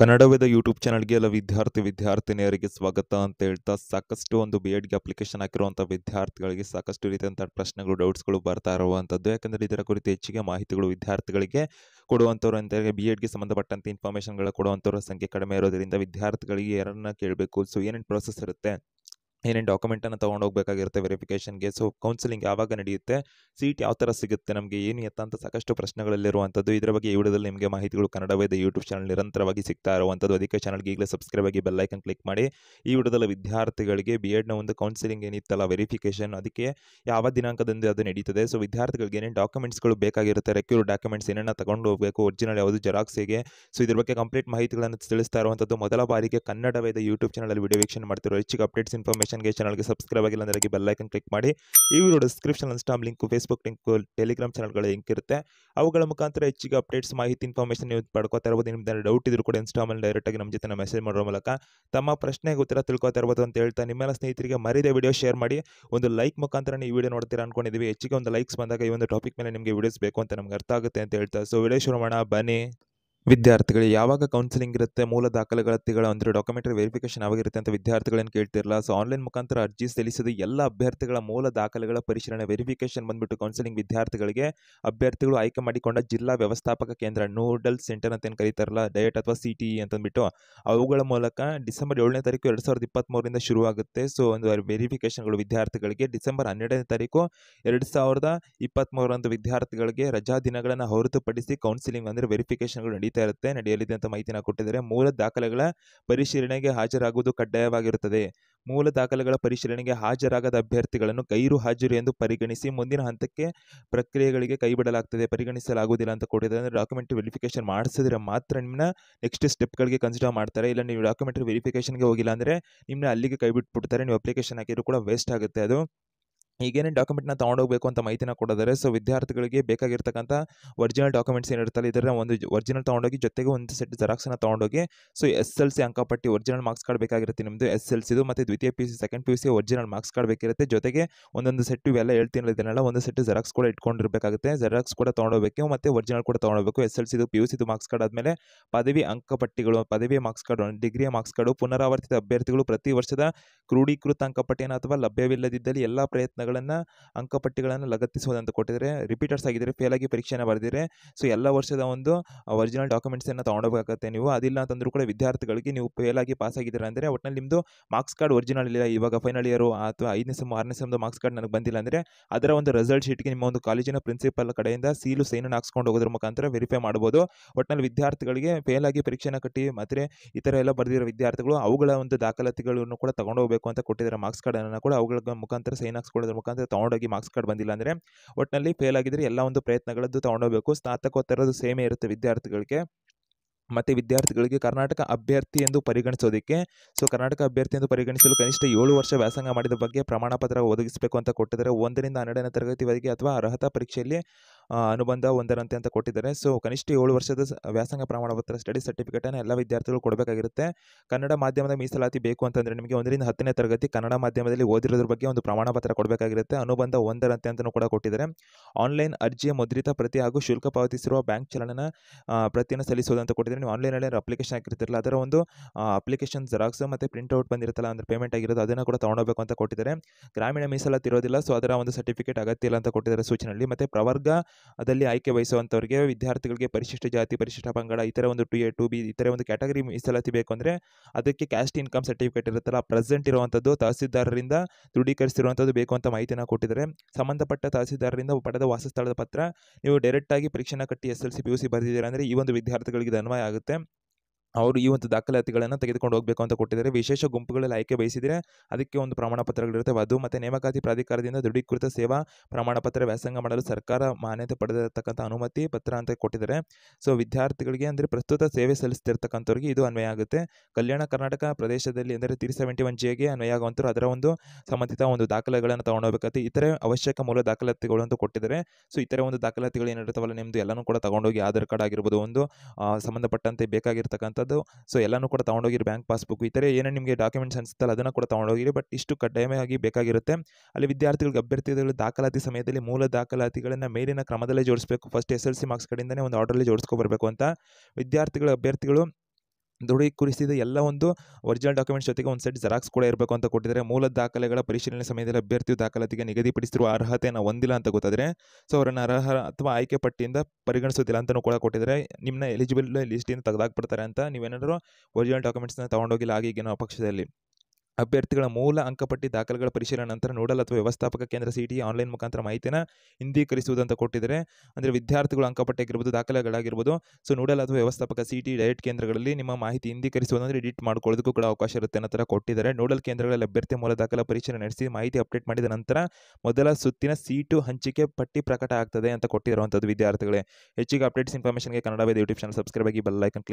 Kannada Veda YouTube ಚಾನಲ್ಗೆ ಎಲ್ಲ ವಿದ್ಯಾರ್ಥಿ ವಿದ್ಯಾರ್ಥಿನಿಯರಿಗೆ ಸ್ವಾಗತ ಅಂತ ಹೇಳ್ತಾ ಸಾಕಷ್ಟು ಒಂದು ಬಿ ಎಡ್ಗೆ ಅಪ್ಲಿಕೇಶನ್ ಹಾಕಿರುವಂಥ ವಿದ್ಯಾರ್ಥಿಗಳಿಗೆ ಸಾಕಷ್ಟು ರೀತಿಯಂಥ ಪ್ರಶ್ನೆಗಳು ಡೌಟ್ಸ್ಗಳು ಬರ್ತಾ ಇರುವಂಥದ್ದು ಯಾಕಂದರೆ ಇದರ ಕುರಿತು ಹೆಚ್ಚಿಗೆ ಮಾಹಿತಿಗಳು ವಿದ್ಯಾರ್ಥಿಗಳಿಗೆ ಕೊಡುವಂಥವ್ರು ಅಂತೇಳಿ ಬಿ ಎಡ್ಗೆ ಸಂಬಂಧಪಟ್ಟಂಥ ಇನ್ಫಾರ್ಮೇಷನ್ಗಳ ಕೊಡುವಂಥವ್ರ ಸಂಖ್ಯೆ ಕಡಿಮೆ ಇರೋದರಿಂದ ವಿದ್ಯಾರ್ಥಿಗಳಿಗೆ ಯಾರನ್ನ ಕೇಳಬೇಕು ಸೊ ಏನೇನು ಪ್ರೊಸೆಸ್ ಇರುತ್ತೆ ಏನೇನು ಡಾಕ್ಯುಮೆಂಟನ್ನು ತೊಗೊಂಡು ಹೋಗ್ಬೇಕಾಗಿರುತ್ತೆ ವೆರಿಫಿಕೇಷನ್ಗೆ ಸೊ ಕೌನ್ಸಿಲಿಂಗ್ ಯಾವಾಗ ನಡೆಯುತ್ತೆ ಸೀಟ್ ಯಾವ ಥರ ಸಿಗುತ್ತೆ ನಮಗೆ ಏನು ಎತ್ತ ಅಂತ ಸಾಕಷ್ಟು ಪ್ರಶ್ನೆಗಳಲ್ಲಿರುವಂಥದ್ದು ಇದರ ಬಗ್ಗೆ ಈ ವಿಡಿಯೋದಲ್ಲಿ ನಿಮಗೆ ಮಾಹಿತಿಗಳು ಕನ್ನಡ ವೇದ ಯೂಟ್ಯೂಬ್ ಚಾನಲ್ ನಿರಂತರವಾಗಿ ಸಿಗ್ತಾ ಇರುವಂಥದ್ದು ಅದಕ್ಕೆ ಚಾನಲ್ಗೆ ಈಗಲೇ ಸಬ್ಸ್ಕ್ರೈಬ್ ಆಗಿ ಬೆಲ್ಲೈಕನ್ ಕ್ಲಿಕ್ ಮಾಡಿ ಈ ವಿಡಿಯೋದಲ್ಲಿ ವಿದ್ಯಾರ್ಥಿಗಳಿಗೆ ಬಿ ಎಡ್ನ ಒಂದು ಕೌನ್ಸಿಲಿಂಗ್ ಏನಿತ್ತಲ್ಲ ವೆರಿಫಿಕೇಷನ್ ಅದಕ್ಕೆ ಯಾವ ದಿನಾಂಕದಂದು ಅದು ನಡೀತದೆ ಸೊ ವಿದ್ಯಾರ್ಥಿಗಳಿಗೆ ಏನೇನು ಡಾಕ್ಯುಮೆಂಟ್ಸ್ಗಳು ಬೇಕಾಗಿರುತ್ತೆ ರೆಕ್ಯೂರ್ ಡಾಕ್ಯುಮೆಂಟ್ಸ್ ಏನೇನು ತಗೊಂಡು ಹೋಗಬೇಕು ಒರಿಜಿನಲ್ ಯಾವುದು ಹೇಗೆ ಸೊ ಇದ್ರ ಬಗ್ಗೆ ಕಂಪ್ಲೀಟ್ ಮಾಹಿತಿಗಳನ್ನು ತಿಳಿಸ್ತಾ ಇರುವಂಥದ್ದು ಮೊದಲ ಬಾರಿಗೆ Kannada Veda YouTube channel video ವೀಕ್ಷಣೆ ಮಾಡ್ತಿರೋ ಹೆಚ್ಚಿಗೆ ಅಪ್ಡೇಟ್ಸ್ ಇನ್ಫಾರ್ಮೇಷನ್ ಚಾನಲ್ಗೆ ಸಬ್ಸ್ಕ್ರೈಬ್ ಆಗಿಲ್ಲ ಅಂದರೆ ಬೆಲ್ಲೈಕನ್ ಕ್ಲಿಕ್ ಮಾಡಿ ಈ ವಿಡಿಯೋ ಡಿಸ್ಕ್ರಿಪ್ಷನ್ ಸ್ಟಾಮ್ ಲಿಂಕ್ ಫೇಸ್ಬುಕ್ ಲಿಂಕ್ ಟೆಲಿಗ್ರಾಮ್ ಚಾನಲ್ಗಳ ಲಿಂಕ್ ಇರುತ್ತೆ ಅವುಗಳ ಮುಖಾಂತರ ಹೆಚ್ಚಿಗೆ ಅಪ್ಡೇಟ್ಸ್ ಮಾಹಿತಿ ಇನ್ಫಾರ್ಮೇಷನ್ ನೀವು ಪಡ್ಕೋತಾ ಇರಬಹುದು ನಿಮ್ದು ಡೌಟ್ ಇದ್ರು ಕೂಡ ಇನ್ಸ್ಟಾಮಲ್ಲಿ ಡೈರೆಕ್ಟಾಗಿ ನಮ್ಮ ಜೊತೆ ಮೆಸೇಜ್ ಮಾಡೋ ಮೂಲಕ ತಮ್ಮ ಪ್ರಶ್ನೆಗೆ ಉತ್ತರ ತಿಳ್ಕೊತಾ ಇರಬಹುದು ಅಂತ ಹೇಳ್ತಾ ನಿಮ್ಮೆಲ್ಲ ಸ್ನೇಹಿತರಿಗೆ ಮರಿದೇ ವಿಡಿಯೋ ಶೇರ್ ಮಾಡಿ ಒಂದು ಲೈಕ್ ಮುಖಾಂತರ ನೀವು ವಿಡಿಯೋ ನೋಡ್ತೀರಾ ಅನ್ಕೊಂಡಿದ್ದೀವಿ ಹೆಚ್ಚಿಗೆ ಒಂದು ಲೈಕ್ಸ್ ಬಂದಾಗ ಈ ಒಂದು ಟಾಪಿಕ್ ಮೇಲೆ ನಿಮಗೆ ವಿಡಿಯೋಸ್ ಬೇಕು ಅಂತ ನಮ್ಗೆ ಅರ್ಥ ಆಗುತ್ತೆ ಅಂತ ಹೇಳ್ತಾ ಸೊ ವಿಡಿಯೋ ಶುರು ಮಾಡೋಣ ಬನ್ನಿ ವಿದ್ಯಾರ್ಥಿಗಳು ಯಾವಾಗ ಕೌನ್ಸಿಲಿಂಗ್ ಇರುತ್ತೆ ಮೂಲ ದಾಖಲಾತಿಗಳ ಅಂದರೆ ಡಾಕ್ಯುಮೆಂಟರಿ ವೆರಿಫಿಕೇಶನ್ ಆಗಿರುತ್ತೆ ಅಂತ ವಿದ್ಯಾರ್ಥಿಗಳನ್ನು ಕೇಳ್ತಿರಲ್ಲ ಸೊ ಆನ್ಲೈನ್ ಮುಖಾಂತರ ಅರ್ಜಿ ಸಲ್ಲಿಸಿದ ಎಲ್ಲ ಅಭ್ಯರ್ಥಿಗಳ ಮೂಲ ದಾಖಲೆಗಳ ಪರಿಶೀಲನೆ ವೆರಿಫಿಕೇಶನ್ ಬಂದ್ಬಿಟ್ಟು ಕೌನ್ಸಿಲಿಂಗ್ ವಿದ್ಯಾರ್ಥಿಗಳಿಗೆ ಅಭ್ಯರ್ಥಿಗಳು ಆಯ್ಕೆ ಮಾಡಿಕೊಂಡ ಜಿಲ್ಲಾ ವ್ಯವಸ್ಥಾಪಕ ಕೇಂದ್ರ ನೂಡಲ್ ಸೆಂಟರ್ ಅಂತ ಏನು ಕರೀತಾರಲ್ಲ ಡಯಟ್ ಅಥವಾ ಸಿ ಟಿ ಇ ಅಂತಂದ್ಬಿಟ್ಟು ಅವುಗಳ ಮೂಲಕ ಡಿಸೆಂಬರ್ ಏಳನೇ ತಾರೀಕು ಎರಡು ಸಾವಿರದ ಇಪ್ಪತ್ತ್ಮೂರಿಂದ ಶುರುವಾಗುತ್ತೆ ಸೊ ಒಂದು ವೆರಿಫಿಕೇಷನ್ಗಳು ವಿದ್ಯಾರ್ಥಿಗಳಿಗೆ ಡಿಸೆಂಬರ್ ಹನ್ನೆರಡನೇ ತಾರೀಕು ಎರಡು ಸಾವಿರದ ಇಪ್ಪತ್ತ್ಮೂರರಂದು ವಿದ್ಯಾರ್ಥಿಗಳಿಗೆ ರಜಾ ದಿನಗಳನ್ನು ಹೊರತುಪಡಿಸಿ ಕೌನ್ಸಿಲಿಂಗ್ ಅಂದರೆ ವೆರಿಫಿಕೇಶನ್ಗಳು ನಡೆಯುತ್ತೆ ನಡೆಯುತ್ತಾ ಇರುತ್ತೆ ನಡೆಯಲಿದೆ ಅಂತ ಮಾಹಿತಿನ ಕೊಟ್ಟಿದ್ದಾರೆ ಮೂಲ ದಾಖಲೆಗಳ ಪರಿಶೀಲನೆಗೆ ಹಾಜರಾಗುವುದು ಕಡ್ಡಾಯವಾಗಿರುತ್ತದೆ ಮೂಲ ದಾಖಲೆಗಳ ಪರಿಶೀಲನೆಗೆ ಹಾಜರಾಗದ ಅಭ್ಯರ್ಥಿಗಳನ್ನು ಗೈರು ಹಾಜರು ಎಂದು ಪರಿಗಣಿಸಿ ಮುಂದಿನ ಹಂತಕ್ಕೆ ಪ್ರಕ್ರಿಯೆಗಳಿಗೆ ಕೈಬಿಡಲಾಗ್ತದೆ ಪರಿಗಣಿಸಲಾಗುವುದಿಲ್ಲ ಅಂತ ಕೊಟ್ಟಿದ್ದಾರೆ ಅಂದರೆ ಡಾಕ್ಯುಮೆಂಟ್ ವೆರಿಫಿಕೇಶನ್ ಮಾಡಿಸಿದ್ರೆ ಮಾತ್ರ ನಿಮ್ಮನ್ನ ನೆಕ್ಸ್ಟ್ ಸ್ಟೆಪ್ಗಳಿಗೆ ಕನ್ಸಿಡರ್ ಮಾಡ್ತಾರೆ ಇಲ್ಲ ನೀವು ಡಾಕ್ಯುಮೆಂಟ್ ವೆರಿಫಿಕೇಶನ್ಗೆ ಹೋಗಿಲ್ಲ ಅಂದರೆ ನಿಮ್ಮನ್ನ ಅಲ್ಲಿಗೆ ಕೈಬಿಟ್ಬಿಡ್ತಾರೆ ನೀವು ಅಪ್ಲಿಕೇಶನ್ ಹಾಕಿದ್ರು ಕೂಡ ವೇಸ್ಟ್ ಆಗುತ್ತೆ ಅದು ಈಗೇನೇ ಡಾಕ್ಯುಮೆಂಟ್ನ ತೊಗೊಂಡೋಗಬೇಕು ಅಂತ ಮಾಹಿತಿನ ಕೊಡೋದಾರೆ ಸೊ ವಿದ್ಯಾರ್ಥಿಗಳಿಗೆ ಬೇಕಾಗಿರ್ತಕ್ಕಂಥ ಒರಿಜಿನಲ್ ಡಾಕ್ಯುಮೆಂಟ್ಸ್ ಏನಿರ್ತಲ್ಲ ಇದರ ಒಂದು ಒರಿಜಿನಲ್ ತೊಗೊಂಡೋಗಿ ಜೊತೆಗೆ ಒಂದು ಸೆಟ್ ಜೆರಾಕ್ಸನ್ನು ತೊಗೊಂಡೋಗಿ ಸೊ ಎಸ್ ಎಲ್ ಸಿ ಅಂಕಪಟ್ಟಿ ಒರಿಜಿನಲ್ ಮಾರ್ಕ್ಸ್ ಕಾರ್ಡ್ ಬೇಕಾಗಿರುತ್ತೆ ನಿಮ್ಮದು ಎಸ್ ಎಲ್ ಸಿದು ಮತ್ತು ದ್ವಿತೀಯ P C second P C original marks card ಬೇಕಿರುತ್ತೆ ಜೊತೆಗೆ ಒಂದೊಂದು ಸೆಟ್ ಇವೆಲ್ಲ ಹೇಳ್ತೀನಿ ಇದನ್ನೆಲ್ಲ ಒಂದು ಸೆಟ್ ಜೆರಾಕ್ಸ್ ಕೂಡ ಇಟ್ಕೊಂಡಿರಬೇಕಾಗುತ್ತೆ ಜೆರಾಕ್ಸ್ ಕೂಡ ತೊಗೊಂಡೋಗಬೇಕು ಮತ್ತು ಒರಿಜಿನಲ್ ಕೂಡ ತೊಗೊಂಡೋಗಬೇಕು ಎಸ್ ಎಲ್ ಸಿದು ಪಿ ಯು ಸಿದು ಮಾರ್ಕ್ಸ್ ಕಾರ್ಡ್ ಆದಮೇಲೆ ಪದವಿ ಅಂಕಪಟ್ಟಿಗಳು ಪದವಿ ಮಾರ್ಕ್ಸ್ ಕಾರ್ಡ್ ಡಿಗ್ರಿಯ ಮಾರ್ಕ್ಸ್ ಕಾರ್ಡು ಪುನರಾವರ್ತಿತ ಅಭ್ಯರ್ಥಿಗಳು ಪ್ರತಿ ವರ್ಷದ ಕ್ರೂಢೀಕೃತ ಅಂಕಪಟ್ಟಿಯನ್ನು ಅಥವಾ ಲಭ್ಯವಿಲ್ಲದಿದ್ದಲ್ಲಿ ಎಲ್ಲ ಪ್ರಯತ್ನಗಳು ಅಂಕಗಳನ್ನು ಅಂಕಪಟ್ಟಿಗಳನ್ನು ಅಂತ ಕೊಟ್ಟಿದ್ದಾರೆ ರಿಪೀಟರ್ಸ್ ಆಗಿದ್ರೆ ಫೇಲ್ ಆಗಿ ಪರೀಕ್ಷೆಯನ್ನು ಬರೆದಿದ್ರೆ ಸೊ ಎಲ್ಲ ವರ್ಷದ ಒಂದು ಒರಿಜಿನಲ್ ಡಾಕ್ಯುಮೆಂಟ್ಸನ್ನು ತಗೊಂಡೋಗುತ್ತೆ ನೀವು ಅದಿಲ್ಲ ಅಂತಂದರೂ ಕೂಡ ವಿದ್ಯಾರ್ಥಿಗಳಿಗೆ ನೀವು ಫೇಲ್ ಆಗಿ ಪಾಸ್ ಆಗಿದ್ದೀರಾ ಅಂದರೆ ಒಟ್ಟಿನಲ್ಲಿ ನಿಮ್ಮದು ಮಾರ್ಕ್ಸ್ ಕಾರ್ಡ್ ಒರಿಜಿನಲ್ ಇಲ್ಲ ಇವಾಗ ಫೈನಲ್ ಇಯರು ಅಥವಾ ಐದನೇ ಸಮ ಆರನೇ ಸಮದ ಮಾರ್ಕ್ಸ್ ಕಾರ್ಡ್ ನನಗೆ ಬಂದಿಲ್ಲ ಅಂದರೆ ಅದರ ಒಂದು ರಿಸಲ್ಟ್ ಶೀಟ್ಗೆ ನಿಮ್ಮ ಒಂದು ಕಾಲೇಜಿನ ಪ್ರಿನ್ಸಿಪಲ್ ಕಡೆಯಿಂದ ಸೀಲು ಅನ್ನು ಹಾಕ್ಸ್ಕೊಂಡು ಹೋಗೋದ್ರ ಮುಖಾಂತರ ವೆರಿಫೈ ಮಾಡ್ಬೋದು ಒಟ್ಟಿನಲ್ಲಿ ವಿದ್ಯಾರ್ಥಿಗಳಿಗೆ ಫೇಲ್ ಆಗಿ ಪರೀಕ್ಷೆನ ಕಟ್ಟಿ ಮಾತ್ರ ಇತರ ಎಲ್ಲ ಬರೆದಿರೋ ವಿದ್ಯಾರ್ಥಿಗಳು ಅವುಗಳ ಒಂದು ದಾಖಲಾತಿಗಳನ್ನು ಕೂಡ ತಗೊಂಡು ಅಂತ ಕೊಟ್ಟಿದ್ದಾರೆ ಮಾರ್ಕ್ಸ್ ಅನ್ನ ಕೂಡ ಅವುಗಳ ಮುಖಾಂತರ ಸೈನ್ ಹಾಕ್ಸ್ಕೊಳ್ಳೋದು ಅದರ ಮುಖಾಂತರ ತೊಗೊಂಡೋಗಿ ಮಾರ್ಕ್ಸ್ ಕಾರ್ಡ್ ಬಂದಿಲ್ಲ ಅಂದರೆ ಒಟ್ಟಿನಲ್ಲಿ ಫೇಲ್ ಆಗಿದ್ರೆ ಎಲ್ಲ ಒಂದು ಪ್ರಯತ್ನಗಳದ್ದು ತೊಗೊಂಡೋಗಬೇಕು ಸ್ನಾತಕೋತ್ತರದ್ದು ಸೇಮೇ ಇರುತ್ತೆ ವಿದ್ಯಾರ್ಥಿಗಳಿಗೆ ಮತ್ತು ವಿದ್ಯಾರ್ಥಿಗಳಿಗೆ ಕರ್ನಾಟಕ ಅಭ್ಯರ್ಥಿ ಎಂದು ಪರಿಗಣಿಸೋದಕ್ಕೆ ಸೊ ಕರ್ನಾಟಕ ಅಭ್ಯರ್ಥಿ ಎಂದು ಪರಿಗಣಿಸಲು ಕನಿಷ್ಠ ಏಳು ವರ್ಷ ವ್ಯಾಸಂಗ ಮಾಡಿದ ಬಗ್ಗೆ ಪ್ರಮಾಣ ಪತ್ರ ಒದಗಿಸಬೇಕು ಅಂತ ಕೊಟ್ಟಿದ್ದಾರೆ ಒಂದರಿಂದ ಹನ್ನೆರಡನೇ ತರಗತಿವರೆಗೆ ಅಥವಾ ಅರ್ಹತಾ ಪರೀಕ್ಷೆಯಲ್ಲಿ ಅನುಬಂಧ ಒಂದರಂತೆ ಅಂತ ಕೊಟ್ಟಿದ್ದಾರೆ ಸೊ ಕನಿಷ್ಠ ಏಳು ವರ್ಷದ ವ್ಯಾಸಂಗ ಪ್ರಮಾಣಪತ್ರ ಸ್ಟಡಿ ಸರ್ಟಿಫಿಕೇಟನ್ನು ಎಲ್ಲ ವಿದ್ಯಾರ್ಥಿಗಳು ಕೊಡಬೇಕಾಗಿರುತ್ತೆ ಕನ್ನಡ ಮಾಧ್ಯಮದ ಮೀಸಲಾತಿ ಬೇಕು ಅಂತಂದರೆ ನಿಮಗೆ ಒಂದರಿಂದ ಹತ್ತನೇ ತರಗತಿ ಕನ್ನಡ ಮಾಧ್ಯಮದಲ್ಲಿ ಓದಿರೋದ್ರ ಬಗ್ಗೆ ಒಂದು ಪ್ರಮಾಣಪತ್ರ ಕೊಡಬೇಕಾಗಿರುತ್ತೆ ಅನುಬಂಧ ಒಂದರಂತೆ ಅಂತಲೂ ಕೂಡ ಕೊಟ್ಟಿದ್ದಾರೆ ಆನ್ಲೈನ್ ಅರ್ಜಿಯ ಮುದ್ರಿತ ಪ್ರತಿ ಹಾಗೂ ಶುಲ್ಕ ಪಾವತಿಸಿರುವ ಬ್ಯಾಂಕ್ ಚಲನನ ಪ್ರತಿಯನ್ನು ಅಂತ ಕೊಟ್ಟಿದ್ದಾರೆ ನೀವು ಆನ್ಲೈನಲ್ಲಿ ಅಪ್ಲಿಕೇಶನ್ ಹಾಕಿರ್ತಿರಲ್ಲ ಅದರ ಒಂದು ಅಪ್ಲಿಕೇಶನ್ ಜೆರಾಕ್ಸ್ ಮತ್ತು ಪ್ರಿಂಟ್ಔಟ್ ಬಂದಿರುತ್ತಲ್ಲ ಅಂದರೆ ಪೇಮೆಂಟ್ ಆಗಿರೋದು ಅದನ್ನು ಕೂಡ ತೊಗೊಳ್ಬೇಕು ಅಂತ ಕೊಟ್ಟಿದ್ದಾರೆ ಗ್ರಾಮೀಣ ಮೀಸಲಾತಿ ಇರೋದಿಲ್ಲ ಸೊ ಅದರ ಒಂದು ಸರ್ಟಿಫಿಕೇಟ್ ಅಗತ್ಯ ಇಲ್ಲ ಅಂತ ಕೊಟ್ಟಿದ್ದಾರೆ ಸೂಚನೆಯಲ್ಲಿ ಮತ್ತು ಪ್ರವರ್ಗ ಅದರಲ್ಲಿ ಆಯ್ಕೆ ಬಯಸುವಂಥವ್ರಿಗೆ ವಿದ್ಯಾರ್ಥಿಗಳಿಗೆ ಪರಿಶಿಷ್ಟ ಜಾತಿ ಪರಿಶಿಷ್ಟ ಪಂಗಡ ಇತರ ಒಂದು ಟು ಎ ಟು ಬಿ ಇತರ ಒಂದು ಕ್ಯಾಟಗರಿ ಮೀಸಲಾತಿ ಬೇಕು ಅಂದರೆ ಅದಕ್ಕೆ ಕ್ಯಾಸ್ಟ್ ಇನ್ಕಮ್ ಸರ್ಟಿಫಿಕೇಟ್ ಇರುತ್ತಲ್ಲ ಪ್ರೆಸೆಂಟ್ ಇರುವಂಥದ್ದು ತಹಸೀಲ್ದಾರರಿಂದ ದೃಢೀಕರಿಸಿರುವಂಥದ್ದು ಬೇಕು ಅಂತ ಮಾಹಿತಿನ ಕೊಟ್ಟಿದ್ದಾರೆ ಸಂಬಂಧಪಟ್ಟ ತಹಸೀಲ್ದಾರರಿಂದ ಪಡೆದ ವಾಸಸ್ಥಳದ ಪತ್ರ ನೀವು ಡೈರೆಕ್ಟಾಗಿ ಪರೀಕ್ಷೆನ ಕಟ್ಟಿ S L C P U C ಬರೆದಿದ್ದೀರಾ ಅಂದರೆ ಈ ಒಂದು ವಿದ್ಯಾರ್ಥಿಗಳಿಗೆ ಅನ್ವಯ ಆಗುತ್ತೆ ಅವರು ಈ ಒಂದು ದಾಖಲಾತಿಗಳನ್ನು ತೆಗೆದುಕೊಂಡು ಹೋಗಬೇಕು ಅಂತ ಕೊಟ್ಟಿದ್ದಾರೆ ವಿಶೇಷ ಗುಂಪುಗಳಲ್ಲಿ ಆಯ್ಕೆ ಬಯಸಿದರೆ ಅದಕ್ಕೆ ಒಂದು ಪ್ರಮಾಣ ಪತ್ರಗಳಿರುತ್ತೆ ಅದು ಮತ್ತು ನೇಮಕಾತಿ ಪ್ರಾಧಿಕಾರದಿಂದ ದೃಢೀಕೃತ ಸೇವಾ ಪ್ರಮಾಣ ಪತ್ರ ವ್ಯಾಸಂಗ ಮಾಡಲು ಸರ್ಕಾರ ಮಾನ್ಯತೆ ಪಡೆದಿರತಕ್ಕಂಥ ಅನುಮತಿ ಪತ್ರ ಅಂತ ಕೊಟ್ಟಿದ್ದಾರೆ ಸೊ ವಿದ್ಯಾರ್ಥಿಗಳಿಗೆ ಅಂದರೆ ಪ್ರಸ್ತುತ ಸೇವೆ ಸಲ್ಲಿಸ್ತಿರ್ತಕ್ಕಂಥವ್ರಿಗೆ ಇದು ಅನ್ವಯ ಆಗುತ್ತೆ ಕಲ್ಯಾಣ ಕರ್ನಾಟಕ ಪ್ರದೇಶದಲ್ಲಿ ಅಂದರೆ ತ್ರೀ ಸೆವೆಂಟಿ ಒನ್ ಜೆಗೆ ಅನ್ವಯ ಆಗುವಂಥರು ಅದರ ಒಂದು ಸಂಬಂಧಿತ ಒಂದು ದಾಖಲೆಗಳನ್ನು ತೊಗೊಂಡೋಗ್ಬೇಕಾಗುತ್ತೆ ಇತರೆ ಅವಶ್ಯಕ ಮೂಲ ದಾಖಲಾತಿಗಳು ಅಂತ ಕೊಟ್ಟಿದ್ದಾರೆ ಸೊ ಇತರೆ ಒಂದು ದಾಖಲಾತಿಗಳು ಏನಿರ್ತಾವಲ್ಲ ನಿಮ್ಮದು ಎಲ್ಲನೂ ಕೂಡ ತಗೊಂಡೋಗಿ ಆಧಾರ್ ಕಾರ್ಡ್ ಆಗಿರ್ಬೋದು ಒಂದು ಸಂಬಂಧಪಟ್ಟಂತೆ ಬೇಕಾಗಿರ್ತಕ್ಕಂಥ ಇರುವಂಥದ್ದು ಸೊ ಎಲ್ಲನೂ ಕೂಡ ತೊಗೊಂಡೋಗಿರಿ ಬ್ಯಾಂಕ್ ಪಾಸ್ಬುಕ್ ಈ ಥರ ಏನೇ ನಿಮಗೆ ಡಾಕ್ಯುಮೆಂಟ್ಸ್ ಅನಿಸುತ್ತಲ್ಲ ಅದನ್ನು ಕೂಡ ತೊಗೊಂಡೋಗಿರಿ ಬಟ್ ಇಷ್ಟು ಕಡ್ಡಾಯವಾಗಿ ಬೇಕಾಗಿರುತ್ತೆ ಅಲ್ಲಿ ವಿದ್ಯಾರ್ಥಿಗಳಿಗೆ ಅಭ್ಯರ್ಥಿಗಳು ದಾಖಲಾತಿ ಸಮಯದಲ್ಲಿ ಮೂಲ ದಾಖಲಾತಿಗಳನ್ನು ಮೇಲಿನ ಕ್ರಮದಲ್ಲೇ ಜೋಡಿಸಬೇಕು first S L C marks ಕಡೆಯಿಂದಲೇ ಒಂದು ಆರ್ಡರಲ್ಲಿ ಜೋಡಿಸ್ಕೊಬರಬೇಕು ಅಂತ ವಿದ್ಯಾರ್ಥಿಗಳು ಅಭ್ಯರ್ಥಿಗಳು ದೃಢೀಕರಿಸಿದ ಎಲ್ಲ ಒಂದು ಒರಿಜಿನಲ್ ಡಾಕ್ಯುಮೆಂಟ್ಸ್ ಜೊತೆಗೆ ಒಂದು ಸೆಟ್ ಜೆರಾಕ್ಸ್ ಕೂಡ ಇರಬೇಕು ಅಂತ ಕೊಟ್ಟಿದ್ದಾರೆ ಮೂಲ ದಾಖಲೆಗಳ ಪರಿಶೀಲನೆ ಸಮಯದಲ್ಲಿ ಅಭ್ಯರ್ಥಿಯು ದಾಖಲಾತಿಗೆ ನಿಗದಿಪಡಿಸಿರುವ ಅರ್ಹತೆಯನ್ನು ಹೊಂದಿಲ್ಲ ಅಂತ ಗೊತ್ತಾದರೆ ಸೊ ಅವರನ್ನು ಅರ್ಹ ಅಥವಾ ಆಯ್ಕೆ ಪಟ್ಟಿಯಿಂದ ಪರಿಗಣಿಸೋದಿಲ್ಲ ಅಂತಲೂ ಕೂಡ ಕೊಟ್ಟಿದ್ದಾರೆ ನಿಮ್ಮನ್ನ ಎಲಿಜಿಬಲ್ ಲಿಸ್ಟಿಂದ ತೆಗೆದಾಕ್ಬಿಡ್ತಾರೆ ಅಂತ ನೀವೇನಾದರೂ ಒರಿಜಿನಲ್ ಡಾಕ್ಯುಮೆಂಟ್ಸ್ನ ತೊಗೊಂಡೋಗಿಲ್ಲ ಏನೋ ಪಕ್ಷದಲ್ಲಿ ಅಭ್ಯರ್ಥಿಗಳ ಮೂಲ ಅಂಕಪಟ್ಟಿ ದಾಖಲೆಗಳ ಪರಿಶೀಲನೆ ನಂತರ ನೋಡಲ್ ಅಥವಾ ವ್ಯವಸ್ಥಾಪಕ ಕೇಂದ್ರ ಸಿಟಿ ಆನ್ಲೈನ್ ಮುಖಾಂತರ ಮಾಹಿತಿಯನ್ನು ಹಿಂದೀಕರಿಸುವುದಂತ ಕೊಟ್ಟಿದ್ದಾರೆ ಅಂದರೆ ವಿದ್ಯಾರ್ಥಿಗಳು ಅಂಕಪಟ್ಟಿ ದಾಖಲೆಗಳಾಗಿರ್ಬೋದು ಸೊ ನೋಡಲ್ ಅಥವಾ ವ್ಯವಸ್ಥಾಪಕ ಸಿಟಿ ಡಯಟ್ ಕೇಂದ್ರಗಳಲ್ಲಿ ನಿಮ್ಮ ಮಾಹಿತಿ ಹಿಂದೀಕರಿಸುವುದಂದರೆ ಎಡಿಟ್ ಮಾಡ್ಕೊಳ್ಳೋದಕ್ಕೂ ಕೂಡ ಅವಕಾಶ ಇರುತ್ತೆ ಅನ್ನೋ ಥರ ಕೊಟ್ಟಿದ್ದಾರೆ ನೋಡಲ್ ಕೇಂದ್ರಗಳಲ್ಲಿ ಅಭ್ಯರ್ಥಿ ಮೂಲ ದಾಖಲೆ ಪರಿಶೀಲನೆ ನಡೆಸಿ ಮಾಹಿತಿ ಅಪ್ಡೇಟ್ ಮಾಡಿದ ನಂತರ ಮೊದಲ ಸುತ್ತಿನ ಸೀಟು ಹಂಚಿಕೆ ಪಟ್ಟಿ ಪ್ರಕಟ ಆಗ್ತದೆ ಅಂತ ಕೊಟ್ಟಿರುವಂಥದ್ದು ವಿದ್ಯಾರ್ಥಿಗಳೇ ಹೆಚ್ಚಿಗೆ ಅಪ್ಡೇಟ್ಸ್ ಇನ್ಫಾರ್ಮೇಷನ್ಗೆ Kannada Veda YouTube channel subscribe ಆಗಿ ಬೆಲ್ ಐಕನ್ ಕ್ಲಿಕ್